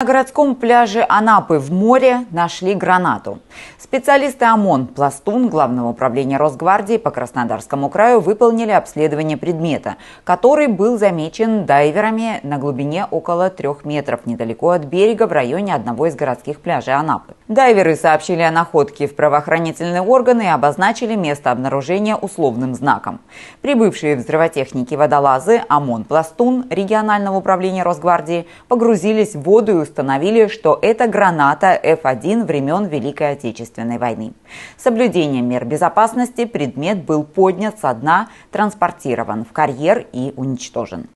На городском пляже Анапы в море нашли гранату. Специалисты ОМОН «Пластун» Главного управления Росгвардии по Краснодарскому краю выполнили обследование предмета, который был замечен дайверами на глубине около трех метров недалеко от берега в районе одного из городских пляжей Анапы. Дайверы сообщили о находке в правоохранительные органы и обозначили место обнаружения условным знаком. Прибывшие взрывотехники водолазы ОМОН «Пластун» регионального управления Росгвардии погрузились в воду и установили, что это граната F1 времен Великой Отечественной войны. Соблюдением мер безопасности предмет был поднят со дна, транспортирован в карьер и уничтожен.